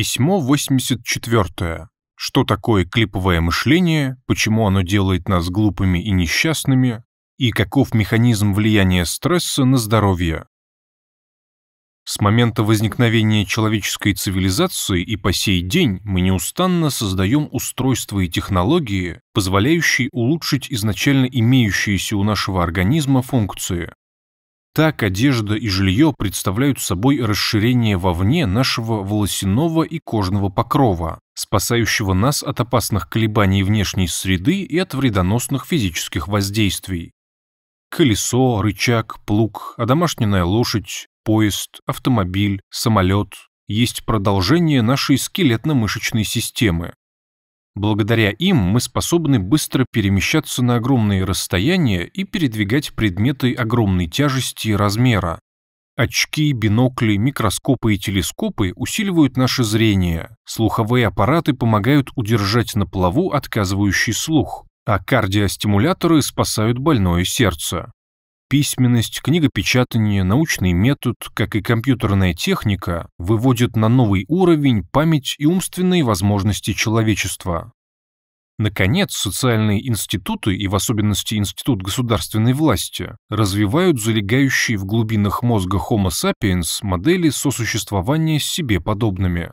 Письмо 84. Что такое клиповое мышление, почему оно делает нас глупыми и несчастными, и каков механизм влияния стресса на здоровье. С момента возникновения человеческой цивилизации и по сей день мы неустанно создаем устройства и технологии, позволяющие улучшить изначально имеющиеся у нашего организма функции. Так одежда и жилье представляют собой расширение вовне нашего волосяного и кожного покрова, спасающего нас от опасных колебаний внешней среды и от вредоносных физических воздействий. Колесо, рычаг, плуг, одомашненная лошадь, поезд, автомобиль, самолет есть продолжение нашей скелетно-мышечной системы, Благодаря им мы способны быстро перемещаться на огромные расстояния и передвигать предметы огромной тяжести и размера. Очки, бинокли, микроскопы и телескопы усиливают наше зрение, слуховые аппараты помогают удержать на плаву отказывающий слух, а кардиостимуляторы спасают больное сердце письменность, книгопечатание, научный метод, как и компьютерная техника, выводят на новый уровень память и умственные возможности человечества. Наконец, социальные институты, и в особенности Институт государственной власти, развивают залегающие в глубинах мозга Homo sapiens модели сосуществования с себе подобными.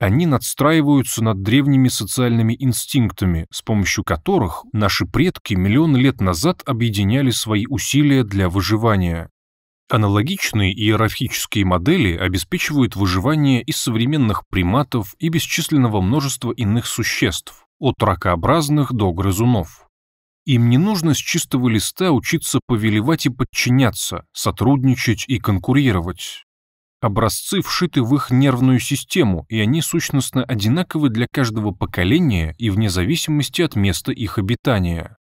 Они надстраиваются над древними социальными инстинктами, с помощью которых наши предки миллион лет назад объединяли свои усилия для выживания. Аналогичные иерархические модели обеспечивают выживание и современных приматов и бесчисленного множества иных существ, от ракообразных до грызунов. Им не нужно с чистого листа учиться повелевать и подчиняться, сотрудничать и конкурировать. Образцы вшиты в их нервную систему, и они сущностно одинаковы для каждого поколения и вне зависимости от места их обитания.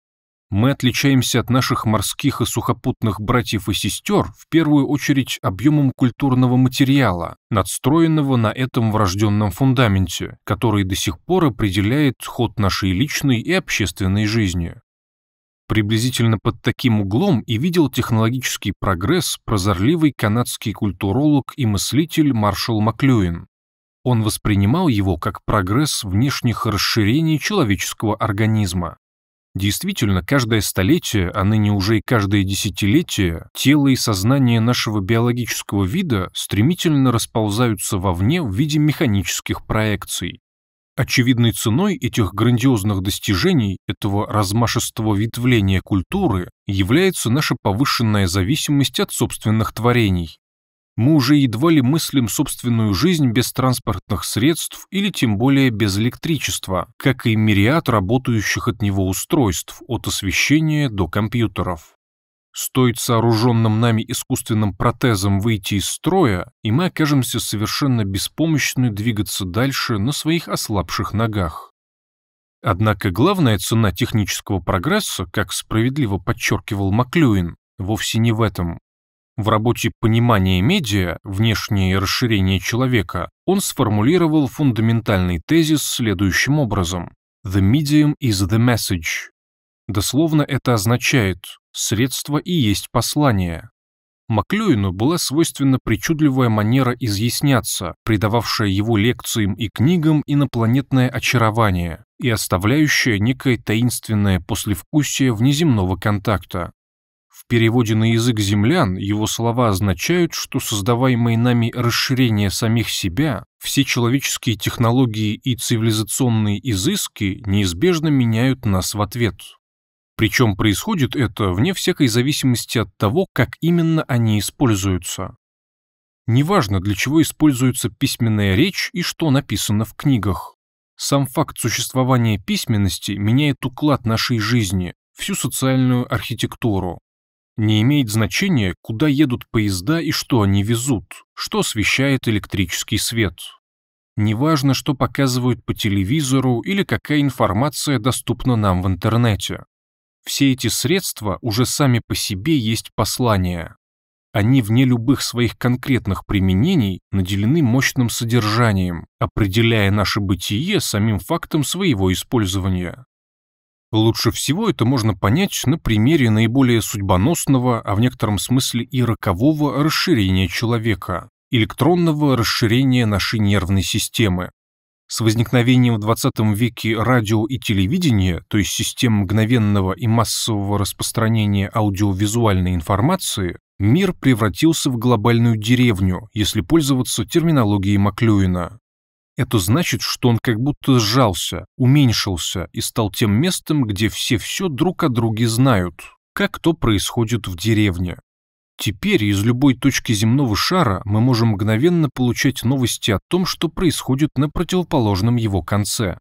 Мы отличаемся от наших морских и сухопутных братьев и сестер в первую очередь объемом культурного материала, надстроенного на этом врожденном фундаменте, который до сих пор определяет ход нашей личной и общественной жизни приблизительно под таким углом и видел технологический прогресс прозорливый канадский культуролог и мыслитель Маршал Маклюин. Он воспринимал его как прогресс внешних расширений человеческого организма. Действительно, каждое столетие, а ныне уже и каждое десятилетие, тело и сознание нашего биологического вида стремительно расползаются вовне в виде механических проекций. Очевидной ценой этих грандиозных достижений, этого размашистого ветвления культуры, является наша повышенная зависимость от собственных творений. Мы уже едва ли мыслим собственную жизнь без транспортных средств или тем более без электричества, как и мириад работающих от него устройств, от освещения до компьютеров. Стоит сооруженным нами искусственным протезом выйти из строя, и мы окажемся совершенно беспомощны двигаться дальше на своих ослабших ногах. Однако главная цена технического прогресса, как справедливо подчеркивал Маклюин, вовсе не в этом. В работе «Понимание медиа. Внешнее расширение человека» он сформулировал фундаментальный тезис следующим образом. «The medium is the message» Дословно это означает «средство и есть послание». Маклюину была свойственна причудливая манера изъясняться, придававшая его лекциям и книгам инопланетное очарование и оставляющая некое таинственное послевкусие внеземного контакта. В переводе на язык землян его слова означают, что создаваемые нами расширение самих себя, все человеческие технологии и цивилизационные изыски неизбежно меняют нас в ответ. Причем происходит это вне всякой зависимости от того, как именно они используются. Неважно, для чего используется письменная речь и что написано в книгах. Сам факт существования письменности меняет уклад нашей жизни, всю социальную архитектуру. Не имеет значения, куда едут поезда и что они везут, что освещает электрический свет. Неважно, что показывают по телевизору или какая информация доступна нам в интернете. Все эти средства уже сами по себе есть послания. Они вне любых своих конкретных применений наделены мощным содержанием, определяя наше бытие самим фактом своего использования. Лучше всего это можно понять на примере наиболее судьбоносного, а в некотором смысле и рокового расширения человека, электронного расширения нашей нервной системы, с возникновением в 20 веке радио и телевидения, то есть систем мгновенного и массового распространения аудиовизуальной информации, мир превратился в глобальную деревню, если пользоваться терминологией Маклюина. Это значит, что он как будто сжался, уменьшился и стал тем местом, где все все друг о друге знают, как то происходит в деревне. Теперь из любой точки земного шара мы можем мгновенно получать новости о том, что происходит на противоположном его конце.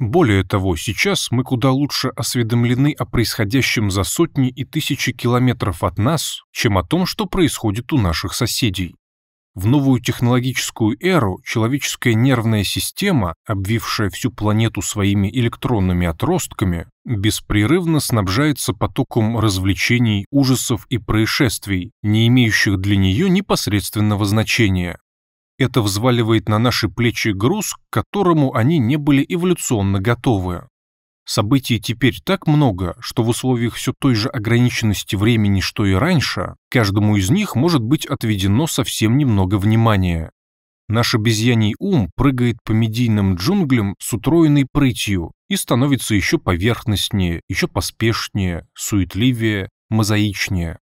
Более того, сейчас мы куда лучше осведомлены о происходящем за сотни и тысячи километров от нас, чем о том, что происходит у наших соседей. В новую технологическую эру человеческая нервная система, обвившая всю планету своими электронными отростками, беспрерывно снабжается потоком развлечений, ужасов и происшествий, не имеющих для нее непосредственного значения. Это взваливает на наши плечи груз, к которому они не были эволюционно готовы. Событий теперь так много, что в условиях все той же ограниченности времени, что и раньше, каждому из них может быть отведено совсем немного внимания. Наш обезьяний ум прыгает по медийным джунглям с утроенной прытью и становится еще поверхностнее, еще поспешнее, суетливее, мозаичнее.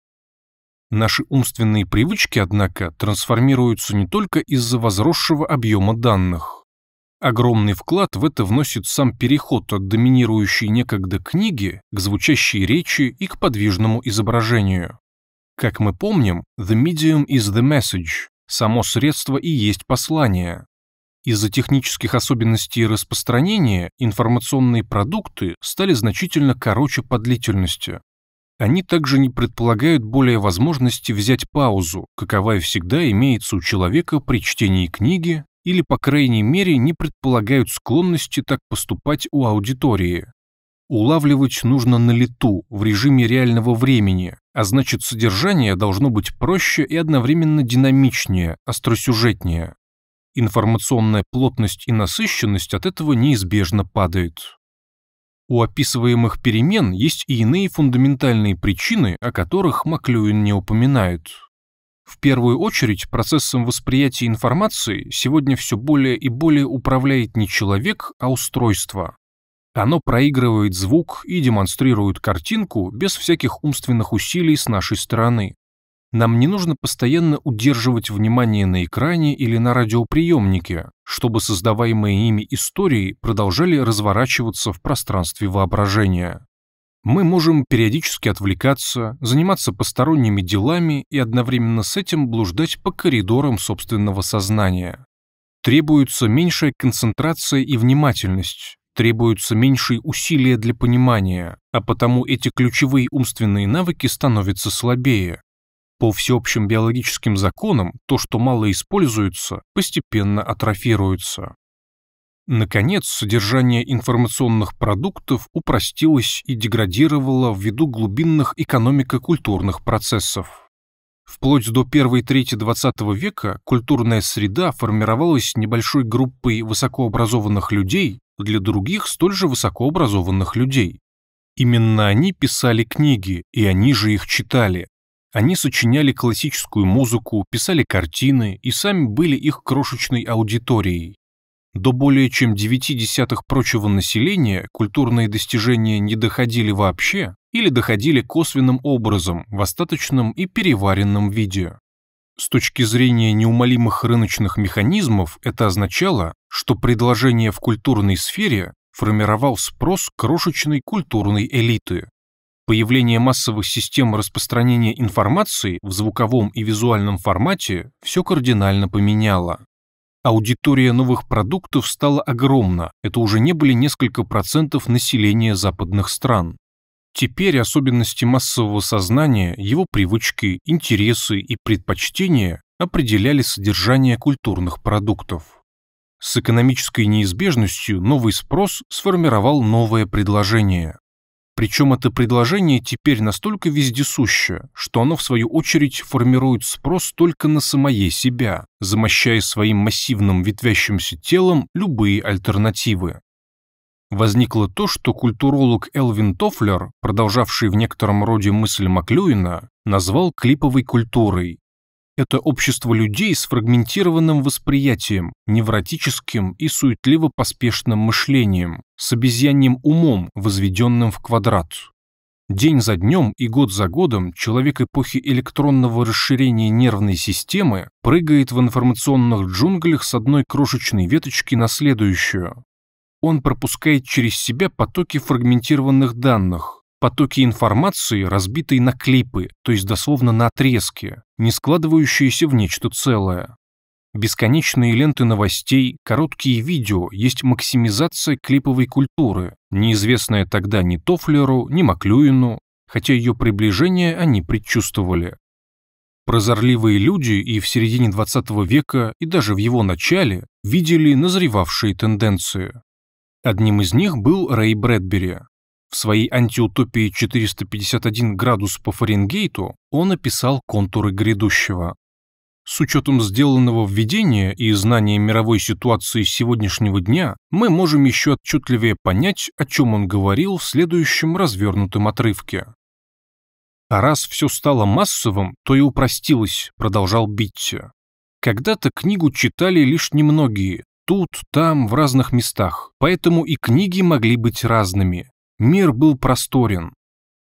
Наши умственные привычки, однако, трансформируются не только из-за возросшего объема данных. Огромный вклад в это вносит сам переход от доминирующей некогда книги к звучащей речи и к подвижному изображению. Как мы помним, the medium is the message, само средство и есть послание. Из-за технических особенностей распространения информационные продукты стали значительно короче по длительности. Они также не предполагают более возможности взять паузу, каковая всегда имеется у человека при чтении книги или, по крайней мере, не предполагают склонности так поступать у аудитории. Улавливать нужно на лету, в режиме реального времени, а значит содержание должно быть проще и одновременно динамичнее, остросюжетнее. Информационная плотность и насыщенность от этого неизбежно падают. У описываемых перемен есть и иные фундаментальные причины, о которых Маклюин не упоминает. В первую очередь процессом восприятия информации сегодня все более и более управляет не человек, а устройство. Оно проигрывает звук и демонстрирует картинку без всяких умственных усилий с нашей стороны. Нам не нужно постоянно удерживать внимание на экране или на радиоприемнике, чтобы создаваемые ими истории продолжали разворачиваться в пространстве воображения мы можем периодически отвлекаться, заниматься посторонними делами и одновременно с этим блуждать по коридорам собственного сознания. Требуется меньшая концентрация и внимательность, требуются меньшие усилия для понимания, а потому эти ключевые умственные навыки становятся слабее. По всеобщим биологическим законам то, что мало используется, постепенно атрофируется. Наконец, содержание информационных продуктов упростилось и деградировало ввиду глубинных экономико-культурных процессов. Вплоть до первой трети XX века культурная среда формировалась небольшой группой высокообразованных людей для других столь же высокообразованных людей. Именно они писали книги, и они же их читали. Они сочиняли классическую музыку, писали картины и сами были их крошечной аудиторией. До более чем 9 десятых прочего населения культурные достижения не доходили вообще или доходили косвенным образом в остаточном и переваренном виде. С точки зрения неумолимых рыночных механизмов это означало, что предложение в культурной сфере формировал спрос крошечной культурной элиты. Появление массовых систем распространения информации в звуковом и визуальном формате все кардинально поменяло. Аудитория новых продуктов стала огромна, это уже не были несколько процентов населения западных стран. Теперь особенности массового сознания, его привычки, интересы и предпочтения определяли содержание культурных продуктов. С экономической неизбежностью новый спрос сформировал новое предложение. Причем это предложение теперь настолько вездесущее, что оно, в свою очередь, формирует спрос только на самое себя, замощая своим массивным ветвящимся телом любые альтернативы. Возникло то, что культуролог Элвин Тофлер, продолжавший в некотором роде мысль Маклюина, назвал клиповой культурой, это общество людей с фрагментированным восприятием, невротическим и суетливо-поспешным мышлением, с обезьяньим умом, возведенным в квадрат. День за днем и год за годом человек эпохи электронного расширения нервной системы прыгает в информационных джунглях с одной крошечной веточки на следующую. Он пропускает через себя потоки фрагментированных данных, потоки информации, разбитой на клипы, то есть дословно на отрезки, не складывающиеся в нечто целое. Бесконечные ленты новостей, короткие видео есть максимизация клиповой культуры, неизвестная тогда ни Тофлеру, ни Маклюину, хотя ее приближение они предчувствовали. Прозорливые люди и в середине 20 века, и даже в его начале, видели назревавшие тенденции. Одним из них был Рэй Брэдбери. В своей антиутопии 451 градус по Фаренгейту он описал контуры грядущего. С учетом сделанного введения и знания мировой ситуации сегодняшнего дня, мы можем еще отчетливее понять, о чем он говорил в следующем развернутом отрывке. «А раз все стало массовым, то и упростилось», — продолжал Битти. «Когда-то книгу читали лишь немногие, тут, там, в разных местах, поэтому и книги могли быть разными. Мир был просторен.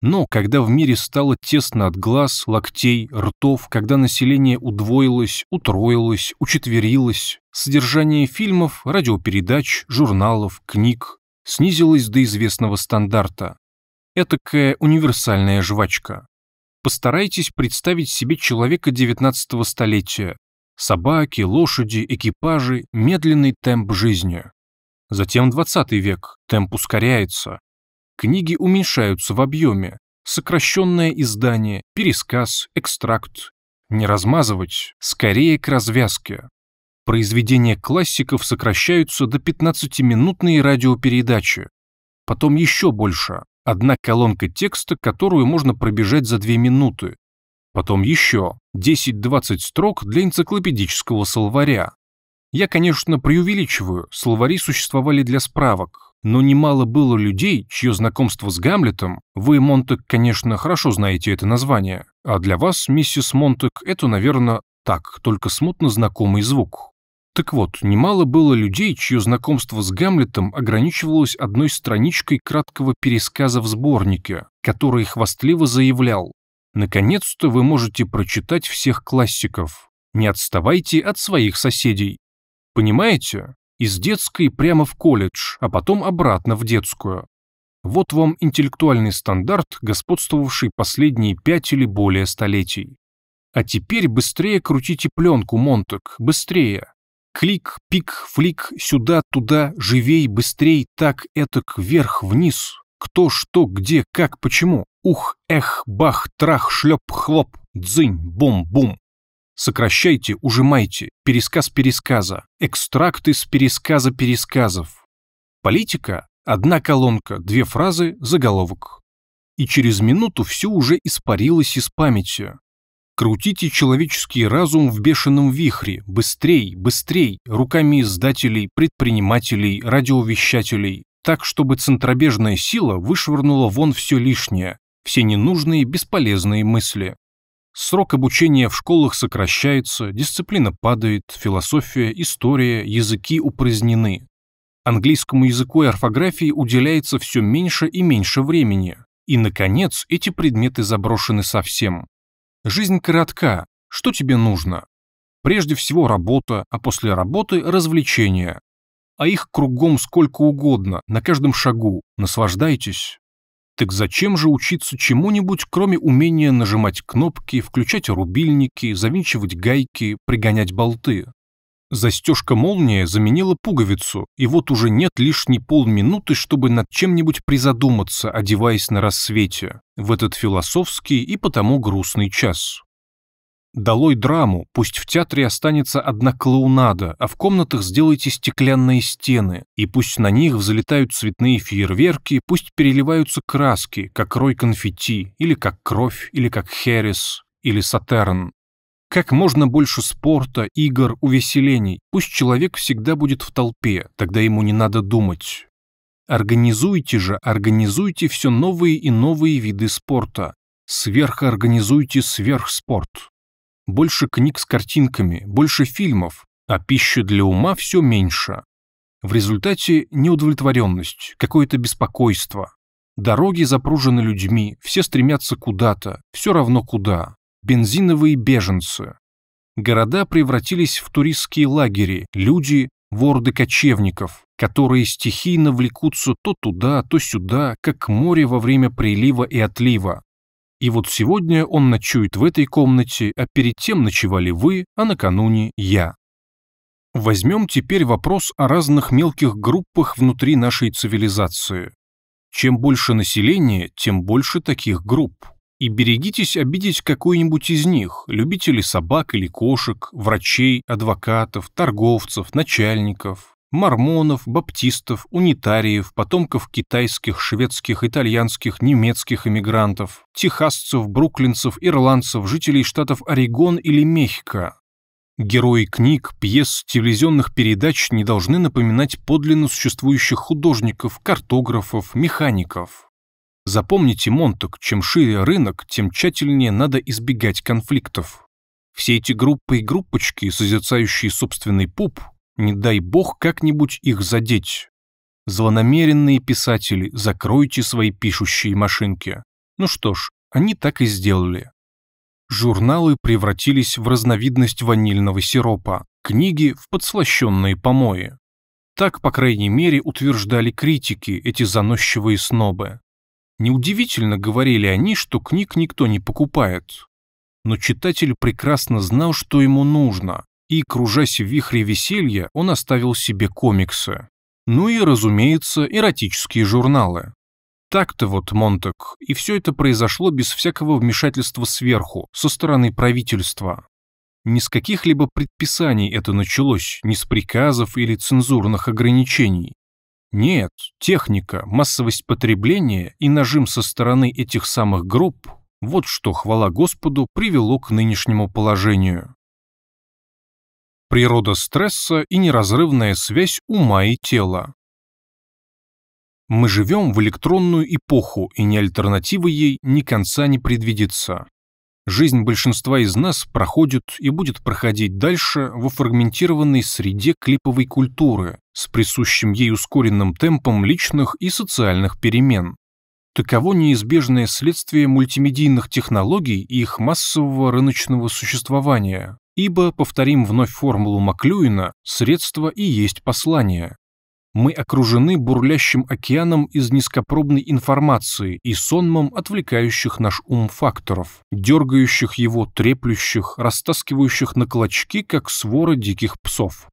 Но когда в мире стало тесно от глаз, локтей, ртов, когда население удвоилось, утроилось, учетверилось, содержание фильмов, радиопередач, журналов, книг снизилось до известного стандарта. Этакая универсальная жвачка. Постарайтесь представить себе человека 19 столетия. Собаки, лошади, экипажи, медленный темп жизни. Затем 20 век, темп ускоряется, Книги уменьшаются в объеме. Сокращенное издание, пересказ, экстракт. Не размазывать, скорее к развязке. Произведения классиков сокращаются до 15-минутной радиопередачи. Потом еще больше. Одна колонка текста, которую можно пробежать за 2 минуты. Потом еще 10-20 строк для энциклопедического словаря. Я, конечно, преувеличиваю, словари существовали для справок, но немало было людей, чье знакомство с Гамлетом, вы, Монтек, конечно, хорошо знаете это название, а для вас, миссис Монтек, это, наверное, так, только смутно знакомый звук. Так вот, немало было людей, чье знакомство с Гамлетом ограничивалось одной страничкой краткого пересказа в сборнике, который хвастливо заявлял «Наконец-то вы можете прочитать всех классиков. Не отставайте от своих соседей». Понимаете? Из детской прямо в колледж, а потом обратно в детскую. Вот вам интеллектуальный стандарт, господствовавший последние пять или более столетий. А теперь быстрее крутите пленку, Монтек, быстрее. Клик, пик, флик, сюда, туда, живей, быстрей, так, этак, вверх, вниз. Кто, что, где, как, почему. Ух, эх, бах, трах, шлеп, хлоп, дзынь, бум, бум. Сокращайте, ужимайте, пересказ пересказа, экстракт из пересказа пересказов. Политика – одна колонка, две фразы, заголовок. И через минуту все уже испарилось из памяти. Крутите человеческий разум в бешеном вихре, быстрей, быстрей, руками издателей, предпринимателей, радиовещателей, так, чтобы центробежная сила вышвырнула вон все лишнее, все ненужные, бесполезные мысли, Срок обучения в школах сокращается, дисциплина падает, философия, история, языки упразднены. Английскому языку и орфографии уделяется все меньше и меньше времени. И, наконец, эти предметы заброшены совсем. Жизнь коротка. Что тебе нужно? Прежде всего работа, а после работы – развлечения. А их кругом сколько угодно, на каждом шагу. Наслаждайтесь. Так зачем же учиться чему-нибудь, кроме умения нажимать кнопки, включать рубильники, завинчивать гайки, пригонять болты? Застежка молния заменила пуговицу, и вот уже нет лишней полминуты, чтобы над чем-нибудь призадуматься, одеваясь на рассвете, в этот философский и потому грустный час. Долой драму, пусть в театре останется одна клоунада, а в комнатах сделайте стеклянные стены, и пусть на них взлетают цветные фейерверки, пусть переливаются краски, как рой конфетти, или как кровь, или как херес, или сатерн. Как можно больше спорта, игр, увеселений. Пусть человек всегда будет в толпе, тогда ему не надо думать. Организуйте же, организуйте все новые и новые виды спорта. Сверхорганизуйте сверхспорт больше книг с картинками, больше фильмов, а пищи для ума все меньше. В результате неудовлетворенность, какое-то беспокойство. Дороги запружены людьми, все стремятся куда-то, все равно куда. Бензиновые беженцы. Города превратились в туристские лагеря, люди – ворды кочевников, которые стихийно влекутся то туда, то сюда, как море во время прилива и отлива, и вот сегодня он ночует в этой комнате, а перед тем ночевали вы, а накануне я. Возьмем теперь вопрос о разных мелких группах внутри нашей цивилизации. Чем больше населения, тем больше таких групп. И берегитесь обидеть какую-нибудь из них, любителей собак или кошек, врачей, адвокатов, торговцев, начальников мормонов, баптистов, унитариев, потомков китайских, шведских, итальянских, немецких эмигрантов, техасцев, бруклинцев, ирландцев, жителей штатов Орегон или Мехико. Герои книг, пьес, телевизионных передач не должны напоминать подлинно существующих художников, картографов, механиков. Запомните, Монток, чем шире рынок, тем тщательнее надо избегать конфликтов. Все эти группы и группочки, созерцающие собственный пуп, не дай бог как-нибудь их задеть. Злонамеренные писатели, закройте свои пишущие машинки. Ну что ж, они так и сделали. Журналы превратились в разновидность ванильного сиропа, книги в подслащенные помои. Так, по крайней мере, утверждали критики, эти заносчивые снобы. Неудивительно говорили они, что книг никто не покупает. Но читатель прекрасно знал, что ему нужно, и, кружась в вихре веселья, он оставил себе комиксы. Ну и, разумеется, эротические журналы. Так-то вот, Монтек, и все это произошло без всякого вмешательства сверху, со стороны правительства. Ни с каких-либо предписаний это началось, ни с приказов или цензурных ограничений. Нет, техника, массовость потребления и нажим со стороны этих самых групп – вот что, хвала Господу, привело к нынешнему положению. Природа стресса и неразрывная связь ума и тела. Мы живем в электронную эпоху, и ни альтернативы ей ни конца не предвидится. Жизнь большинства из нас проходит и будет проходить дальше во фрагментированной среде клиповой культуры с присущим ей ускоренным темпом личных и социальных перемен. Таково неизбежное следствие мультимедийных технологий и их массового рыночного существования, Ибо, повторим вновь формулу Маклюина, средство и есть послание. Мы окружены бурлящим океаном из низкопробной информации и сонмом отвлекающих наш ум факторов, дергающих его, треплющих, растаскивающих на клочки, как свора диких псов.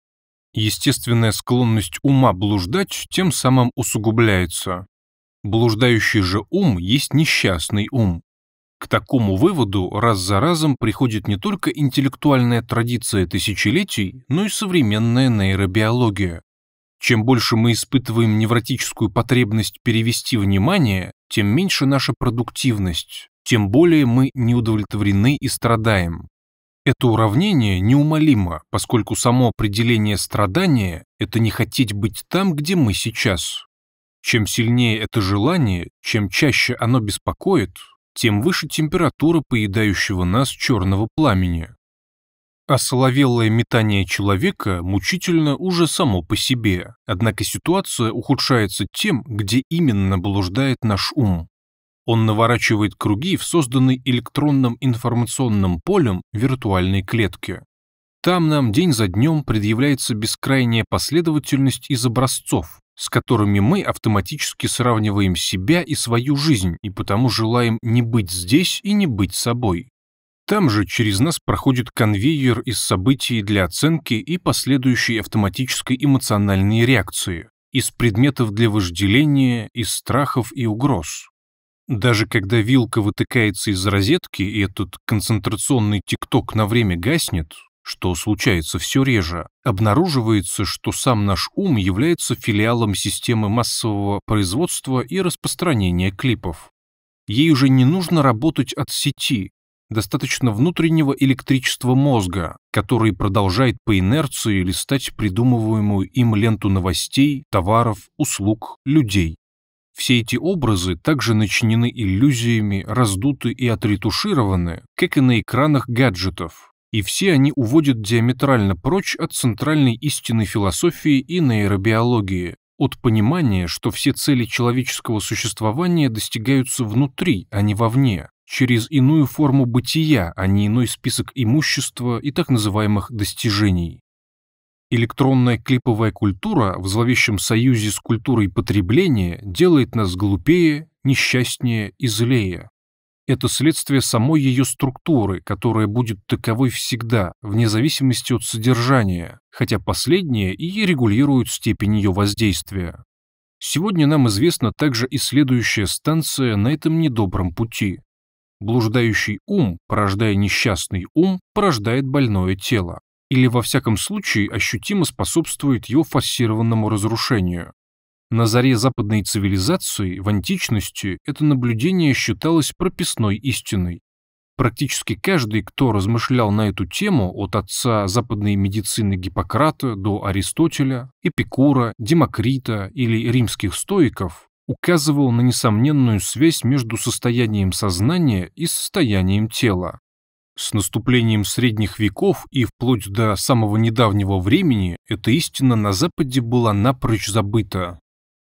Естественная склонность ума блуждать тем самым усугубляется. Блуждающий же ум есть несчастный ум, к такому выводу раз за разом приходит не только интеллектуальная традиция тысячелетий, но и современная нейробиология. Чем больше мы испытываем невротическую потребность перевести внимание, тем меньше наша продуктивность, тем более мы неудовлетворены и страдаем. Это уравнение неумолимо, поскольку само определение страдания – это не хотеть быть там, где мы сейчас. Чем сильнее это желание, чем чаще оно беспокоит, тем выше температура поедающего нас черного пламени. Осоловелое а метание человека мучительно уже само по себе, однако ситуация ухудшается тем, где именно блуждает наш ум. Он наворачивает круги в созданной электронным информационным полем виртуальной клетки. Там нам день за днем предъявляется бескрайняя последовательность из образцов, с которыми мы автоматически сравниваем себя и свою жизнь и потому желаем не быть здесь и не быть собой. Там же через нас проходит конвейер из событий для оценки и последующей автоматической эмоциональной реакции, из предметов для вожделения, из страхов и угроз. Даже когда вилка вытыкается из розетки и этот концентрационный тикток на время гаснет, что случается все реже, обнаруживается, что сам наш ум является филиалом системы массового производства и распространения клипов. Ей уже не нужно работать от сети, достаточно внутреннего электричества мозга, который продолжает по инерции листать придумываемую им ленту новостей, товаров, услуг, людей. Все эти образы также начинены иллюзиями, раздуты и отретушированы, как и на экранах гаджетов, и все они уводят диаметрально прочь от центральной истины философии и нейробиологии, от понимания, что все цели человеческого существования достигаются внутри, а не вовне, через иную форму бытия, а не иной список имущества и так называемых достижений. Электронная клиповая культура в зловещем союзе с культурой потребления делает нас глупее, несчастнее и злее это следствие самой ее структуры, которая будет таковой всегда, вне зависимости от содержания, хотя последнее и регулирует степень ее воздействия. Сегодня нам известна также и следующая станция на этом недобром пути. Блуждающий ум, порождая несчастный ум, порождает больное тело, или во всяком случае ощутимо способствует его форсированному разрушению. На заре западной цивилизации в античности это наблюдение считалось прописной истиной. Практически каждый, кто размышлял на эту тему, от отца западной медицины Гиппократа до Аристотеля, Эпикура, Демокрита или римских стоиков, указывал на несомненную связь между состоянием сознания и состоянием тела. С наступлением средних веков и вплоть до самого недавнего времени эта истина на Западе была напрочь забыта,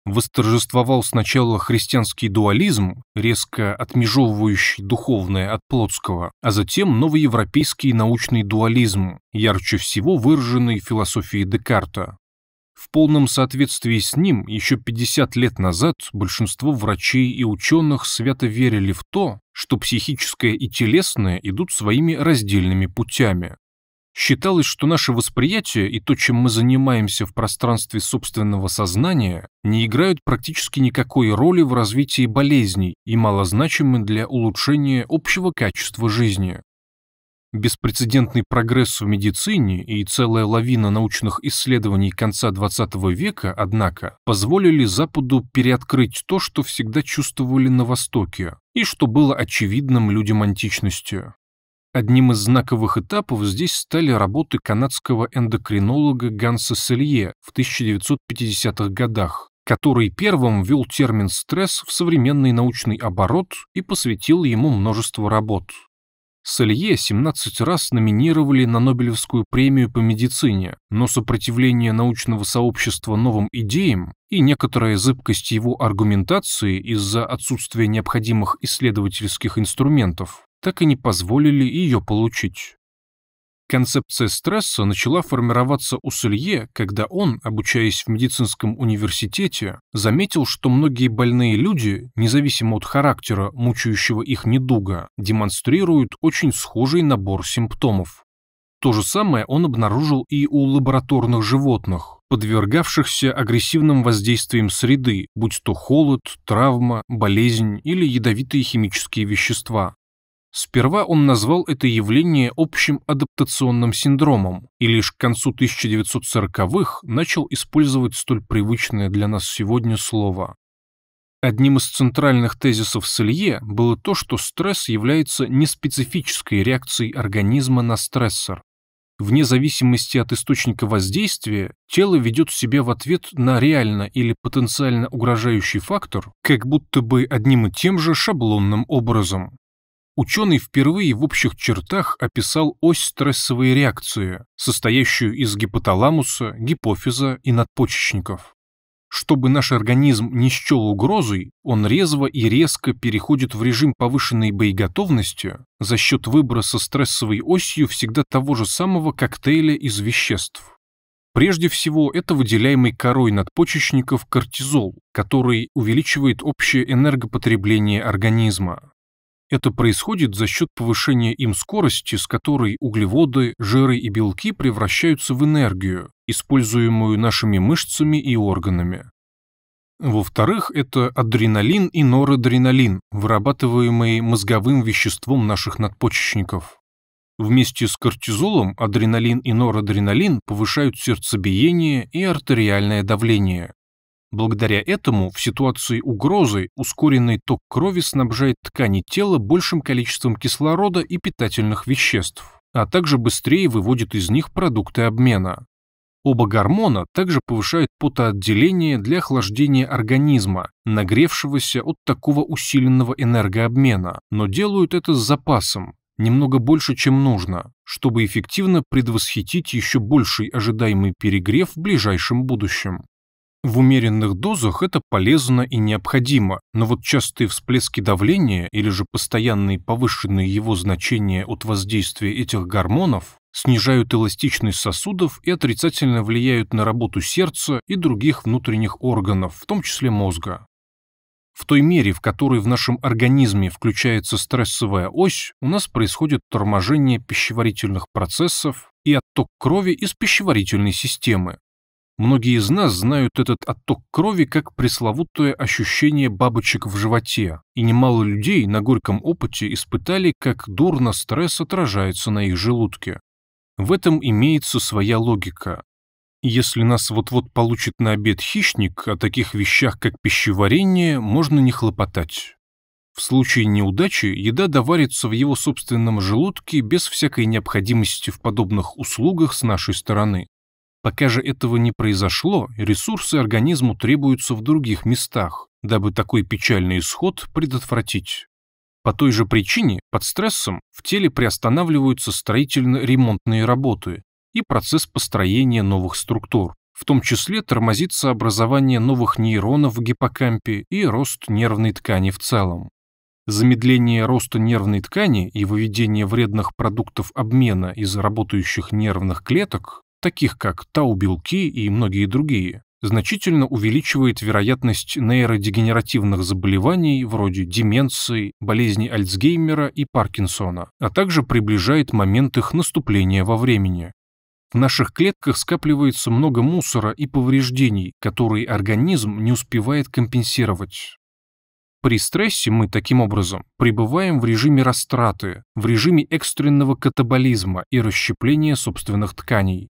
восторжествовал сначала христианский дуализм, резко отмежевывающий духовное от плотского, а затем новый европейский научный дуализм, ярче всего выраженный в философии Декарта. В полном соответствии с ним еще 50 лет назад большинство врачей и ученых свято верили в то, что психическое и телесное идут своими раздельными путями, Считалось, что наше восприятие и то, чем мы занимаемся в пространстве собственного сознания, не играют практически никакой роли в развитии болезней и малозначимы для улучшения общего качества жизни. Беспрецедентный прогресс в медицине и целая лавина научных исследований конца XX века, однако, позволили Западу переоткрыть то, что всегда чувствовали на Востоке, и что было очевидным людям античности. Одним из знаковых этапов здесь стали работы канадского эндокринолога Ганса Селье в 1950-х годах, который первым ввел термин «стресс» в современный научный оборот и посвятил ему множество работ. Селье 17 раз номинировали на Нобелевскую премию по медицине, но сопротивление научного сообщества новым идеям и некоторая зыбкость его аргументации из-за отсутствия необходимых исследовательских инструментов так и не позволили ее получить. Концепция стресса начала формироваться у Селье, когда он, обучаясь в медицинском университете, заметил, что многие больные люди, независимо от характера мучающего их недуга, демонстрируют очень схожий набор симптомов. То же самое он обнаружил и у лабораторных животных, подвергавшихся агрессивным воздействиям среды, будь то холод, травма, болезнь или ядовитые химические вещества. Сперва он назвал это явление общим адаптационным синдромом и лишь к концу 1940-х начал использовать столь привычное для нас сегодня слово. Одним из центральных тезисов Селье было то, что стресс является неспецифической реакцией организма на стрессор. Вне зависимости от источника воздействия, тело ведет себя в ответ на реально или потенциально угрожающий фактор, как будто бы одним и тем же шаблонным образом ученый впервые в общих чертах описал ось стрессовой реакции, состоящую из гипоталамуса, гипофиза и надпочечников. Чтобы наш организм не счел угрозой, он резво и резко переходит в режим повышенной боеготовности за счет выброса стрессовой осью всегда того же самого коктейля из веществ. Прежде всего, это выделяемый корой надпочечников кортизол, который увеличивает общее энергопотребление организма. Это происходит за счет повышения им скорости, с которой углеводы, жиры и белки превращаются в энергию, используемую нашими мышцами и органами. Во-вторых, это адреналин и норадреналин, вырабатываемые мозговым веществом наших надпочечников. Вместе с кортизолом адреналин и норадреналин повышают сердцебиение и артериальное давление. Благодаря этому в ситуации угрозы ускоренный ток крови снабжает ткани тела большим количеством кислорода и питательных веществ, а также быстрее выводит из них продукты обмена. Оба гормона также повышают потоотделение для охлаждения организма, нагревшегося от такого усиленного энергообмена, но делают это с запасом, немного больше, чем нужно, чтобы эффективно предвосхитить еще больший ожидаемый перегрев в ближайшем будущем. В умеренных дозах это полезно и необходимо, но вот частые всплески давления или же постоянные повышенные его значения от воздействия этих гормонов снижают эластичность сосудов и отрицательно влияют на работу сердца и других внутренних органов, в том числе мозга. В той мере, в которой в нашем организме включается стрессовая ось, у нас происходит торможение пищеварительных процессов и отток крови из пищеварительной системы, Многие из нас знают этот отток крови как пресловутое ощущение бабочек в животе, и немало людей на горьком опыте испытали, как дурно стресс отражается на их желудке. В этом имеется своя логика. Если нас вот-вот получит на обед хищник, о таких вещах, как пищеварение, можно не хлопотать. В случае неудачи еда доварится в его собственном желудке без всякой необходимости в подобных услугах с нашей стороны. Пока же этого не произошло, ресурсы организму требуются в других местах, дабы такой печальный исход предотвратить. По той же причине под стрессом в теле приостанавливаются строительно-ремонтные работы и процесс построения новых структур. В том числе тормозится образование новых нейронов в гиппокампе и рост нервной ткани в целом. Замедление роста нервной ткани и выведение вредных продуктов обмена из работающих нервных клеток таких как тау-белки и многие другие, значительно увеличивает вероятность нейродегенеративных заболеваний вроде деменции, болезни Альцгеймера и Паркинсона, а также приближает момент их наступления во времени. В наших клетках скапливается много мусора и повреждений, которые организм не успевает компенсировать. При стрессе мы таким образом пребываем в режиме растраты, в режиме экстренного катаболизма и расщепления собственных тканей,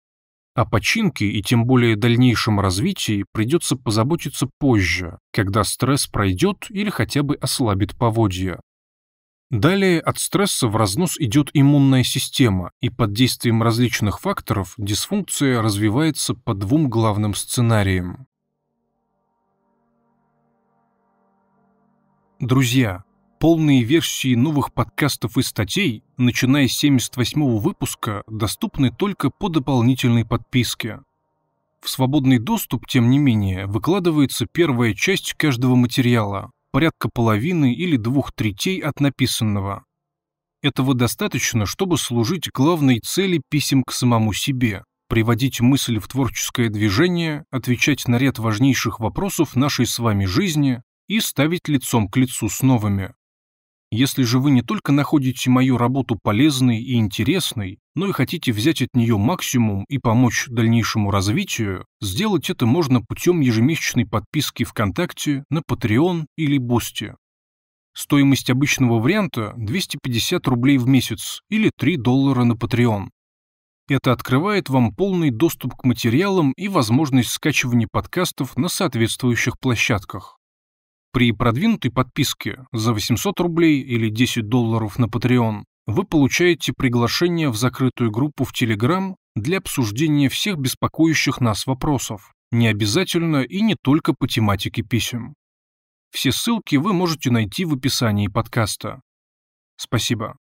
о починке и тем более дальнейшем развитии придется позаботиться позже, когда стресс пройдет или хотя бы ослабит поводья. Далее от стресса в разнос идет иммунная система, и под действием различных факторов дисфункция развивается по двум главным сценариям. Друзья, Полные версии новых подкастов и статей, начиная с 78 выпуска, доступны только по дополнительной подписке. В свободный доступ, тем не менее, выкладывается первая часть каждого материала, порядка половины или двух третей от написанного. Этого достаточно, чтобы служить главной цели писем к самому себе, приводить мысль в творческое движение, отвечать на ряд важнейших вопросов нашей с вами жизни и ставить лицом к лицу с новыми. Если же вы не только находите мою работу полезной и интересной, но и хотите взять от нее максимум и помочь дальнейшему развитию, сделать это можно путем ежемесячной подписки ВКонтакте на Patreon или Бусти. Стоимость обычного варианта – 250 рублей в месяц или 3 доллара на Patreon. Это открывает вам полный доступ к материалам и возможность скачивания подкастов на соответствующих площадках. При продвинутой подписке за 800 рублей или 10 долларов на Patreon вы получаете приглашение в закрытую группу в Telegram для обсуждения всех беспокоящих нас вопросов, не обязательно и не только по тематике писем. Все ссылки вы можете найти в описании подкаста. Спасибо.